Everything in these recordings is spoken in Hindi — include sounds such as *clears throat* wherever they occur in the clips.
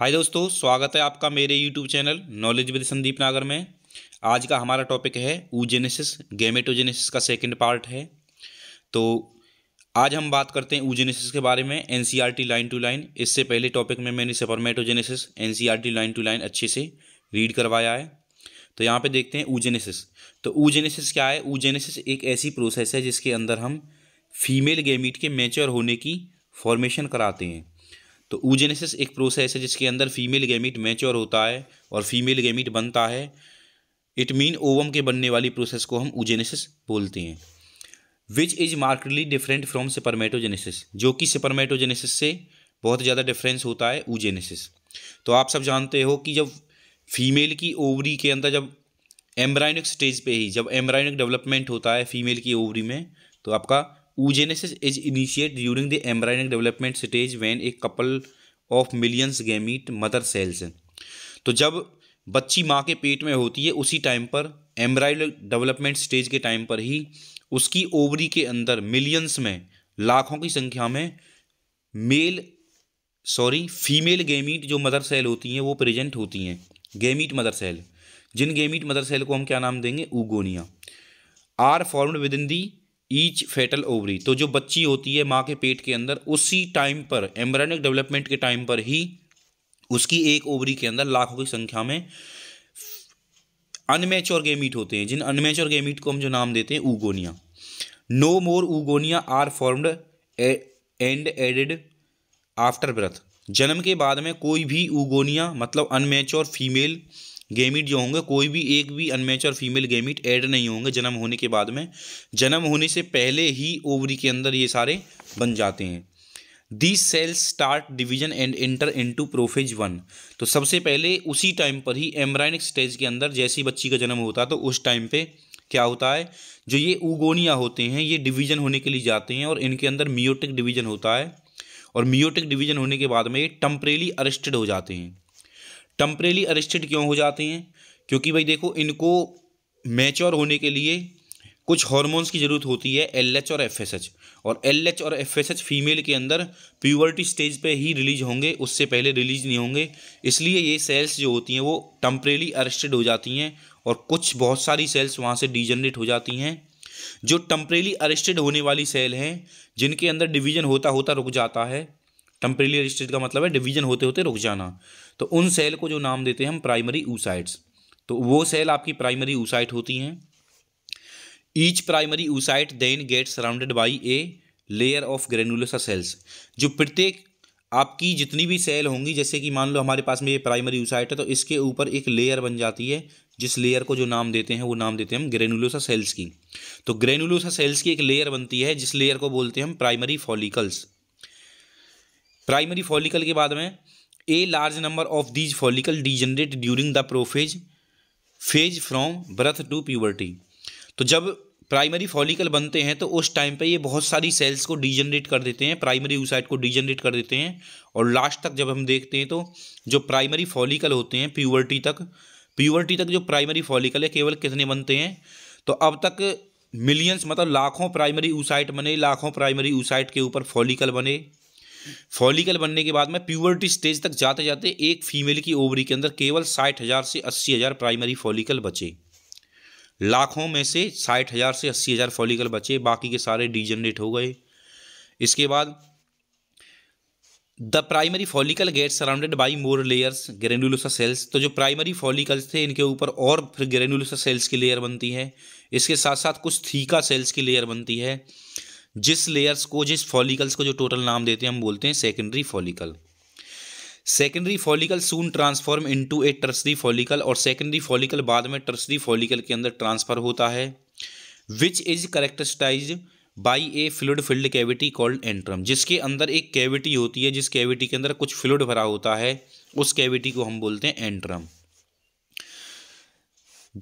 हाय दोस्तों स्वागत है आपका मेरे YouTube channel knowledge with Sandeep Nagar में आज का हमारा टॉपिक है ऊजेनेसिस गेमेटोजेनेसिस का सेकंड पार्ट है तो आज हम बात करते हैं ऊजेनेसिस के बारे में एन लाइन टू लाइन इससे पहले टॉपिक में मैंने सेपरमेटोजेनेसिस एन लाइन टू लाइन अच्छे से रीड करवाया है तो यहाँ पर देखते हैं ऊजेनेसिस तो ऊजेनेसिस क्या है ऊजेनेसिस एक ऐसी प्रोसेस है जिसके अंदर हम फीमेल गेमिट के मेच्योर होने की फॉर्मेशन कराते हैं तो ऊजेनेसिस एक प्रोसेस है जिसके अंदर फीमेल गैमिट मैच्योर होता है और फीमेल गैमिट बनता है इट मीन ओवम के बनने वाली प्रोसेस को हम ऊजेनेसिस बोलते हैं which is markedly different from spermatogenesis जो कि सिपरमेटोजेनेसिस से बहुत ज़्यादा डिफरेंस होता है ऊजेनेसिस तो आप सब जानते हो कि जब फीमेल की ओवरी के अंदर जब एम्ब्रायनिक स्टेज पे ही जब एम्ब्रायनिक डेवलपमेंट होता है फीमेल की ओवरी में तो आपका oogenesis is initiate during the embryonic development stage when a couple of millions gamete mother cells तो जब बच्ची माँ के पेट में होती है उसी टाइम पर एम्ब्रायल डेवलपमेंट स्टेज के टाइम पर ही उसकी ओवरी के अंदर मिलियंस में लाखों की संख्या में मेल सॉरी फीमेल गेमीट जो मदर सेल होती हैं वो प्रेजेंट होती हैं गेमीट मदर सेल जिन गेमीट मदर सेल को हम क्या नाम देंगे oogonia are formed within the each foetal ovary तो जो बच्ची होती है माँ के पेट के अंदर उसी टाइम पर एम्ब्रायनिक डेवलपमेंट के टाइम पर ही उसकी एक ओवरी के अंदर लाखों की संख्या में अनमेच्योर गेमीट होते हैं जिन अनमेच्योर गेमीट को हम जो नाम देते हैं oogonia no more oogonia are formed and added after birth जन्म के बाद में कोई भी ऊगोनिया मतलब अनमेच्योर फीमेल गेमिट जो होंगे कोई भी एक भी अनमेचर फीमेल गेमिट ऐड नहीं होंगे जन्म होने के बाद में जन्म होने से पहले ही ओवरी के अंदर ये सारे बन जाते हैं the cells start division and enter into prophase one तो सबसे पहले उसी टाइम पर ही एमराइनिक स्टेज के अंदर जैसी बच्ची का जन्म होता है तो उस टाइम पर क्या होता है जो ये उगोनिया होते हैं ये डिवीजन होने के लिए जाते हैं और इनके अंदर मियोटिक डिवीजन होता है और मियोटिक डिवीजन होने के बाद में ये टम्परेली अरेस्टेड हो जाते हैं टम्परेली अरेस्टेड क्यों हो जाते हैं क्योंकि भाई देखो इनको मैच्योर होने के लिए कुछ हॉर्मोन्स की ज़रूरत होती है एल और एफ और एल और एफ फीमेल के अंदर प्यूबर्टी स्टेज पे ही रिलीज होंगे उससे पहले रिलीज नहीं होंगे इसलिए ये सेल्स जो होती हैं वो टम्परेली अरेस्टेड हो जाती हैं और कुछ बहुत सारी सेल्स वहाँ से डिजनरेट हो जाती हैं जो टम्परेली अरेस्टेड होने वाली सेल हैं जिनके अंदर डिवीजन होता होता रुक जाता है टम्परेली रजिस्टेड का मतलब है डिवीजन होते होते रुक जाना तो उन सेल को जो नाम देते हैं हम प्राइमरी ऊसाइट्स तो वो सेल आपकी प्राइमरी ऊसाइट होती हैं each primary oocyte then get surrounded by a layer of granulosa cells जो प्रत्येक आपकी जितनी भी सेल होंगी जैसे कि मान लो हमारे पास में ये प्राइमरी ऊसाइट है तो इसके ऊपर एक लेयर बन जाती है जिस लेयर को जो नाम देते हैं वो नाम देते हैं हम ग्रेनुलोसा सेल्स की तो ग्रेनुलोसा सेल्स की एक लेयर बनती है जिस लेयर को बोलते हैं हम प्राइमरी फॉलिकल्स प्राइमरी फॉलिकल के बाद में a large number of these follicle degenerate during the prophase phase from birth to puberty तो जब प्राइमरी फॉलिकल बनते हैं तो उस टाइम पे ये बहुत सारी सेल्स को डिजनरेट कर देते हैं प्राइमरी यूसाइड को डिजनरेट कर देते हैं और लास्ट तक जब हम देखते हैं तो जो प्राइमरी फॉलिकल होते हैं प्यूबर्टी तक प्यूबर्टी तक जो प्राइमरी फॉलिकल है केवल कितने बनते हैं तो अब तक मिलियंस मतलब लाखों प्राइमरी यूसाइट बने लाखों प्राइमरी यूसाइट के ऊपर फॉलिकल बने फॉलिकल बनने के बाद में प्यूबर्टी स्टेज तक जाते जाते एक फीमेल की ओवरी के अंदर केवल साठ हज़ार से अस्सी हज़ार प्राइमरी फॉलिकल बचे लाखों में से साठ हज़ार से अस्सी हज़ार फॉलिकल बचे बाकी के सारे डिजनरेट हो गए इसके बाद the primary follicle get surrounded by more layers granulosa cells तो जो प्राइमरी फॉलिकल्स थे इनके ऊपर और फिर ग्रेनुलसा सेल्स की लेयर बनती है इसके साथ साथ कुछ थीका सेल्स की लेयर बनती है जिस लेयर्स को जिस फॉलिकल्स को जो टोटल नाम देते हैं हम बोलते हैं secondary follicle secondary follicle soon transform into a tertiary follicle और सेकेंडरी फॉलिकल बाद में टर्सरी फॉलिकल के अंदर ट्रांसफर होता है which is characterise by a fluid filled cavity called antrum जिसके अंदर एक कैविटी होती है जिस कैविटी के अंदर कुछ फ्लूड भरा होता है उस कैविटी को हम बोलते हैं antrum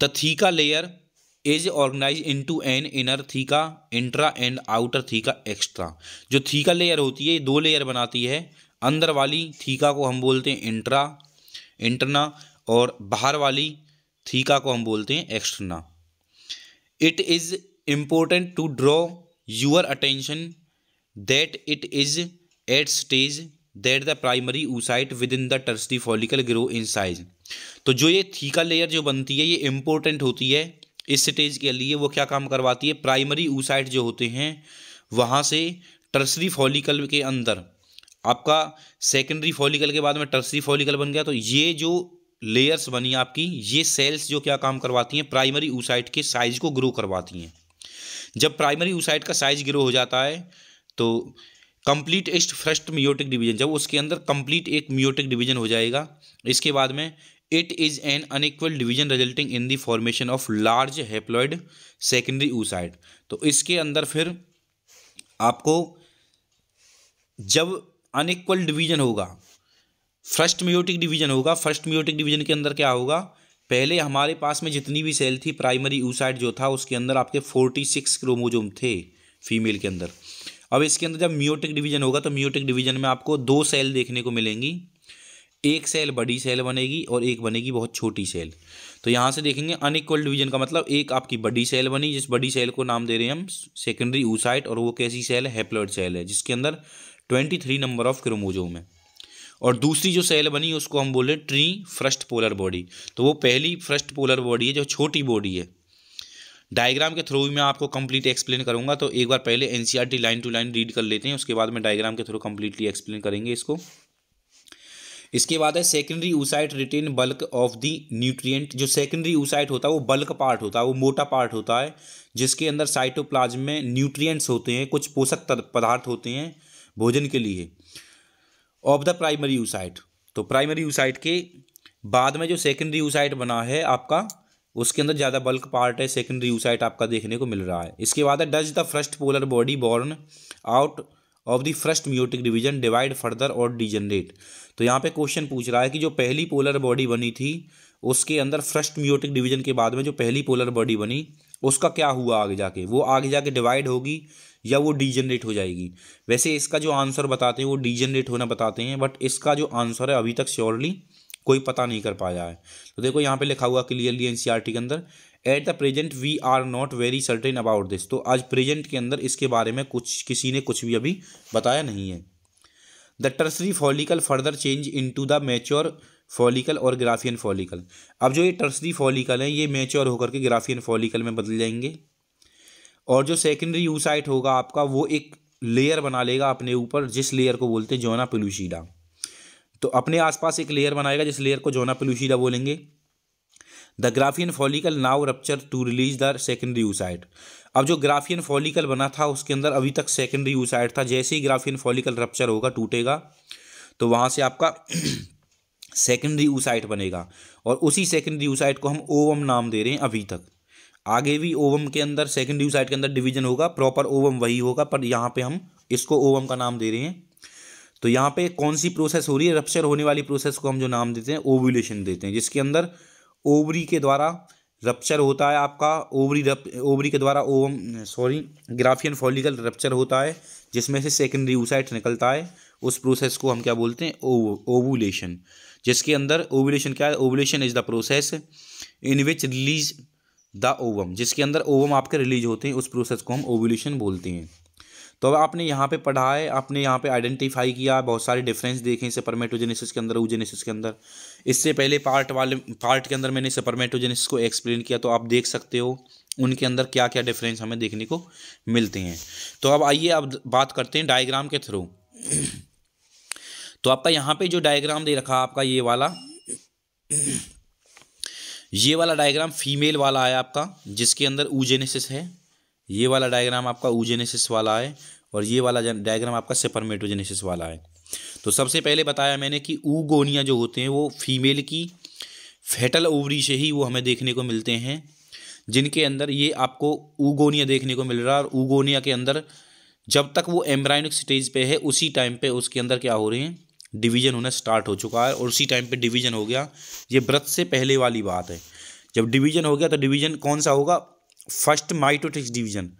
the theca layer is organise into an inner theca intra and outer theca extra जो थीका लेयर होती है दो लेयर बनाती है अंदर वाली थीका को हम बोलते हैं इंट्रा इंटरना और बाहर वाली थीका को हम बोलते हैं externa it is important to draw your attention that it is at stage that the primary oocyte within the tertiary follicle grow in size तो जो ये थीका लेयर जो बनती है ये इम्पोर्टेंट होती है इस स्टेज के लिए वो क्या काम करवाती है प्राइमरी ऊसाइट जो होते हैं वहाँ से टर्सरी फॉलिकल के अंदर आपका सेकेंडरी फॉलिकल के बाद में टर्सरी फॉलिकल बन गया तो ये जो लेयर्स बनी आपकी ये सेल्स जो क्या काम करवाती हैं प्राइमरी ऊसाइट के साइज को ग्रो करवाती हैं जब प्राइमरी ऊसाइट का साइज ग्रो हो जाता है तो कंप्लीट एस्ट फर्स्ट म्योटिक डिवीजन जब उसके अंदर कंप्लीट एक म्योटिक डिवीजन हो जाएगा इसके बाद में it is an unequal division resulting in the formation of large haploid secondary oocyte तो इसके अंदर फिर आपको जब अनइक्वल डिवीजन होगा फर्स्ट म्योटिक डिवीजन होगा फर्स्ट म्योटिक डिवीजन के अंदर क्या होगा पहले हमारे पास में जितनी भी सेल थी प्राइमरी ऊसाइड जो था उसके अंदर आपके फोर्टी सिक्स क्रोमोजोम थे फीमेल के अंदर अब इसके अंदर जब म्योटिक डिवीजन होगा तो म्योटिक डिवीजन में आपको दो सेल देखने को मिलेंगी एक सेल बड़ी सेल बनेगी और एक बनेगी बहुत छोटी सेल तो यहाँ से देखेंगे अनइक्वल डिवीजन का मतलब एक आपकी बड़ी सेल बनी जिस बड़ी सेल को नाम दे रहे हैं हम सेकेंडरी ऊसाइट और वो कैसी सेल है हेप्लॉइड सेल है जिसके अंदर twenty three number of chromosome है और दूसरी जो सेल बनी उसको हम बोल रहे हैं ट्री फर्स्ट पोलर बॉडी तो वो पहली फर्स्ट पोलर बॉडी है जो छोटी बॉडी है डायग्राम के थ्रू मैं आपको कंप्लीट एक्सप्लेन करूंगा तो एक बार पहले NCERT line to line read कर लेते हैं उसके बाद में डायग्राम के थ्रू कंप्लीटली एक्सप्लेन करेंगे इसको इसके बाद है secondary oocyte retain bulk of the nutrient जो सेकेंडरी ऊसाइट होता है वो बल्क पार्ट होता है वो मोटा पार्ट होता है जिसके अंदर साइटोप्लाज्म में न्यूट्रिएंट्स होते हैं कुछ पोषक पदार्थ होते हैं भोजन के लिए ऑफ द प्राइमरी ऊसाइट तो प्राइमरी यूसाइट के बाद में जो सेकेंडरी ऊसाइट बना है आपका उसके अंदर ज़्यादा बल्क पार्ट है सेकेंडरी ऊसाइट आपका देखने को मिल रहा है इसके बाद है does the first polar body born out of the first meiotic division divide further और डिजनरेट तो यहाँ पे क्वेश्चन पूछ रहा है कि जो पहली पोलर बॉडी बनी थी उसके अंदर फर्स्ट म्यूटिक डिवीजन के बाद में जो पहली पोलर बॉडी बनी उसका क्या हुआ आगे जाके वो आगे जाके डिवाइड होगी या वो डिजनरेट हो जाएगी वैसे इसका जो आंसर बताते हैं वो डिजनरेट होना बताते हैं बट इसका जो आंसर है अभी तक श्योरली कोई पता नहीं कर पाया है तो देखो यहाँ पे लिखा हुआ क्लियरली एन के अंदर at the present we are not very certain about this तो आज प्रेजेंट के अंदर इसके बारे में कुछ किसी ने कुछ भी अभी बताया नहीं है the tertiary follicle further change into the mature follicle और ग्राफियन फॉलिकल अब जो ये टर्सरी फॉलिकल हैं ये मेच्योर होकर के ग्राफियन फॉलिकल में बदल जाएंगे और जो सेकेंडरी यूसाइट होगा आपका वो एक लेयर बना लेगा अपने ऊपर जिस लेयर को बोलते हैं जोना पेलूशीडा तो अपने आसपास एक लेयर बनाएगा जिस लेयर को जोना पेलूशीडा बोलेंगे the Graafian follicle now rupture to release the secondary oocyte अब जो ग्राफियन फॉलिकल बना था उसके अंदर अभी तक सेकेंडरी यूसाइड था जैसे ही ग्राफियन फॉलिकल रप्चर होगा टूटेगा तो वहाँ से आपका *clears throat* सेकेंडरी यूसाइट बनेगा और उसी सेकेंडरी यूसाइट को हम ओवम नाम दे रहे हैं अभी तक आगे भी ओवम के अंदर सेकेंडरी यूसाइट के अंदर डिवीजन होगा प्रॉपर ओवम वही होगा पर यहाँ पे हम इसको ओवम का नाम दे रहे हैं तो यहाँ पे कौन सी प्रोसेस हो रही है रप्चर होने वाली प्रोसेस को हम जो नाम देते हैं ओव्यूलेशन देते हैं जिसके अंदर ओवरी के द्वारा रप्चर होता है आपका ओवरी रप ओवरी के द्वारा ovum sorry Graafian follicle rupture होता है जिसमें से सेकेंडरी ऊसाइट निकलता है उस प्रोसेस को हम क्या बोलते हैं ओवुलेशन जिसके अंदर ओवुलेशन क्या है ovulation is the process in which release the ovum जिसके अंदर ओवम आपके रिलीज होते हैं उस प्रोसेस को हम ओवुलेशन बोलते हैं तो अब आपने यहाँ पे पढ़ा है आपने यहाँ पे आइडेंटिफाई किया बहुत सारे डिफरेंस देखे सेपरमेटोजेनेसिस के अंदर ओजेनेसिस के अंदर इससे पहले पार्ट वाले पार्ट के अंदर मैंने सेपरमेटोजेनेसिस को एक्सप्लेन किया तो आप देख सकते हो उनके अंदर क्या क्या डिफरेंस हमें देखने को मिलते हैं तो अब आइए अब बात करते हैं डायग्राम के थ्रू तो आपका यहाँ पे जो डायग्राम दे रखा आपका ये वाला ये वाला डायग्राम फीमेल वाला आया आपका जिसके अंदर ऊजेनेसिस है ये वाला डायग्राम आपका ऊजेनेसिस वाला है और ये वाला डायग्राम आपका सेपरमेटोजेनेसिस वाला है तो सबसे पहले बताया मैंने कि ऊगोनिया जो होते हैं वो फीमेल की फैटल ओवरी से ही वो हमें देखने को मिलते हैं जिनके अंदर ये आपको ऊगोनिया देखने को मिल रहा है और ऊगोनिया के अंदर जब तक वो एम्ब्राइनिक स्टेज पे है उसी टाइम पे उसके अंदर क्या हो रहे हैं डिवीजन होना स्टार्ट हो चुका है और उसी टाइम पे डिवीजन हो गया ये व्रत से पहले वाली बात है जब डिवीजन हो गया तो डिवीजन कौन सा होगा first mitotics division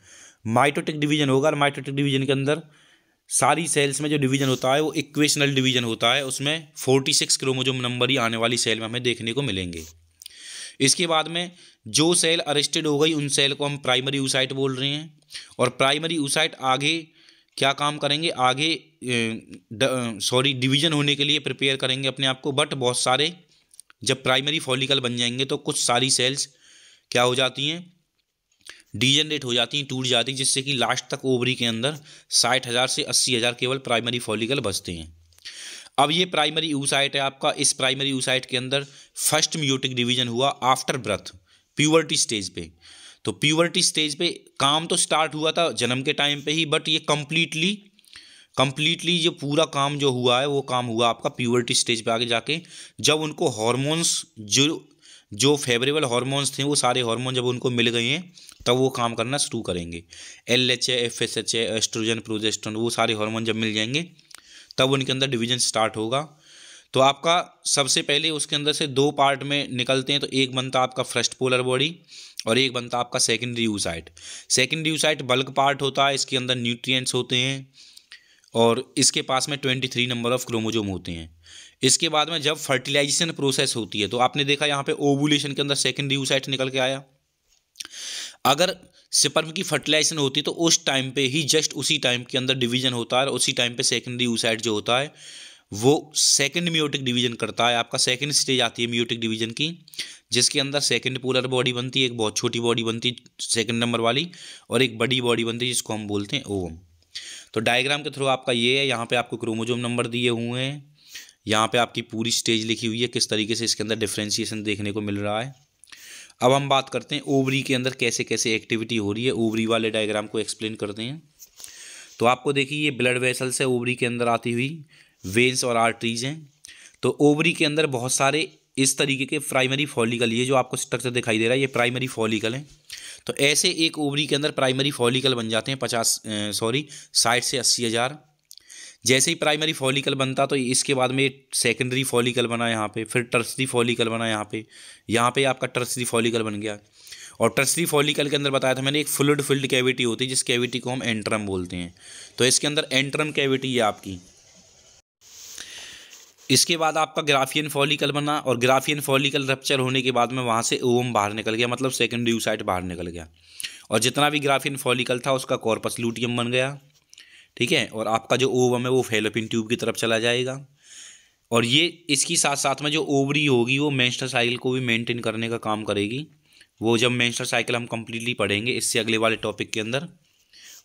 mitotic division होगा और माइटोटिक डिवीजन के अंदर सारी सेल्स में जो डिवीजन होता है वो इक्वेशनल डिवीजन होता है उसमें फोर्टी सिक्स क्रोमोजोम नंबर ही आने वाली सेल में हमें देखने को मिलेंगे इसके बाद में जो सेल अरेस्टेड हो गई उन सेल को हम प्राइमरी ऊसाइट बोल रहे हैं और प्राइमरी ऊसाइट आगे क्या काम करेंगे आगे सॉरी डिवीजन होने के लिए प्रिपेयर करेंगे अपने आप को बट बहुत सारे जब प्राइमरी फॉलिकल बन जाएंगे तो कुछ सारी सेल्स क्या हो जाती हैं डिजेनरेट हो जाती हैं टूट जाती हैं जिससे कि लास्ट तक ओवरी के अंदर साठ हज़ार से अस्सी हज़ार केवल प्राइमरी फॉलिकल बचते हैं अब ये प्राइमरी यूसाइट है आपका इस प्राइमरी यूसाइट के अंदर फर्स्ट म्यूटिक डिवीजन हुआ आफ्टर ब्रथ प्यूवर्टी स्टेज पे तो प्यूवर्टी स्टेज पे काम तो स्टार्ट हुआ था जन्म के टाइम पे ही बट ये कम्प्लीटली कम्प्लीटली जो पूरा काम जो हुआ है वो काम हुआ आपका प्यूवर्टी स्टेज पे आगे जाके जब उनको हॉर्मोन्स जो जो फेवरेबल हॉर्मोन्स थे वो सारे हॉर्मोन जब उनको मिल गए हैं तब वो काम करना शुरू करेंगे एल एच है एफ एस एच है एस्ट्रोजन प्रोजेस्ट्रोन वो सारे हार्मोन जब मिल जाएंगे तब उनके अंदर डिवीजन स्टार्ट होगा तो आपका सबसे पहले उसके अंदर से दो पार्ट में निकलते हैं तो एक बनता आपका फर्स्ट पोलर बॉडी और एक बनता आपका secondary oocyte secondary oocyte bulk part होता है इसके अंदर न्यूट्रिएंट्स होते हैं और इसके पास में twenty three number of chromosome होते हैं इसके बाद में जब फर्टिलाइजेशन प्रोसेस होती है तो आपने देखा यहाँ पे ओवुलेशन के अंदर सेकेंडरी यूसाइट निकल के आया अगर सिपर्म की फर्टिलाइजेशन होती तो उस टाइम पे ही जस्ट उसी टाइम के अंदर डिवीजन होता है और उसी टाइम पे सेकेंडरी यूसाइड जो होता है वो सेकेंड म्योटिक डिवीजन करता है आपका सेकेंड स्टेज आती है म्योटिक डिवीजन की जिसके अंदर सेकेंड पोलर बॉडी बनती है एक बहुत छोटी बॉडी बनती है सेकेंड नंबर वाली और एक बड़ी बॉडी बनती है जिसको हम बोलते हैं ओवम तो डायग्राम के थ्रू आपका ये है यहाँ पर आपको क्रोमोजोम नंबर दिए हुए हैं यहाँ पर आपकी पूरी स्टेज लिखी हुई है किस तरीके से इसके अंदर डिफ्रेंशिएशन देखने को मिल रहा है अब हम बात करते हैं ओवरी के अंदर कैसे कैसे एक्टिविटी हो रही है ओवरी वाले डायग्राम को एक्सप्लेन करते हैं तो आपको देखिए ये ब्लड वेसल्स है ओवरी के अंदर आती हुई वेन्स और आर्टरीज हैं तो ओवरी के अंदर बहुत सारे इस तरीके के प्राइमरी फॉलिकल ये जो आपको स्ट्रक्चर दिखाई दे रहा है ये प्राइमरी फॉलिकल है तो ऐसे एक ओवरी के अंदर प्राइमरी फॉलिकल बन जाते हैं पचास सॉरी साठ से अस्सी हज़ार जैसे ही प्राइमरी फॉलिकल बनता तो इसके बाद में सेकेंडरी फॉलिकल बना यहाँ पे फिर टर्सरी फॉलिकल बना यहाँ पे यहाँ पे आपका टर्सरी फॉलिकल बन गया और टर्सरी फॉलिकल के अंदर बताया था मैंने एक फ्लूड फिल्ड कैविटी होती है जिस कैविटी को हम एंट्रम बोलते हैं तो इसके अंदर एंट्रम कैविटी है आपकी इसके बाद आपका ग्राफियन फॉलिकल बना और ग्राफियन फॉलिकल रप्चर होने के बाद में वहाँ से ओम बाहर निकल गया मतलब सेकेंडरी यूसाइट बाहर निकल गया और जितना भी ग्राफियन फॉलिकल था उसका कॉर्पस लूटियम बन गया ठीक है और आपका जो ओवम है वो फेलोपिन ट्यूब की तरफ चला जाएगा और ये इसकी साथ साथ में जो ओवरी होगी वो मैंस्टर साइकिल को भी मेंटेन करने का काम करेगी वो जब मैंस्टर साइकिल हम कम्प्लीटली पढ़ेंगे इससे अगले वाले टॉपिक के अंदर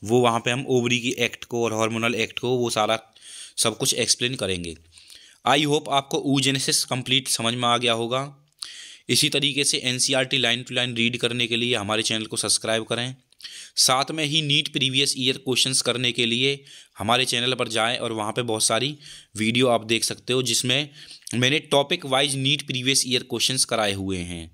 वो वहाँ पे हम ओवरी की एक्ट को और हार्मोनल एक्ट को वो सारा सब कुछ एक्सप्लेन करेंगे आई होप आपको ऊजेनेसिस कम्प्लीट समझ में आ गया होगा इसी तरीके से एन लाइन टू लाइन रीड करने के लिए हमारे चैनल को सब्सक्राइब करें साथ में ही नीट प्रीवियस ईयर क्वेश्चंस करने के लिए हमारे चैनल पर जाएं और वहाँ पे बहुत सारी वीडियो आप देख सकते हो जिसमें मैंने topic wise NEET previous year questions कराए हुए हैं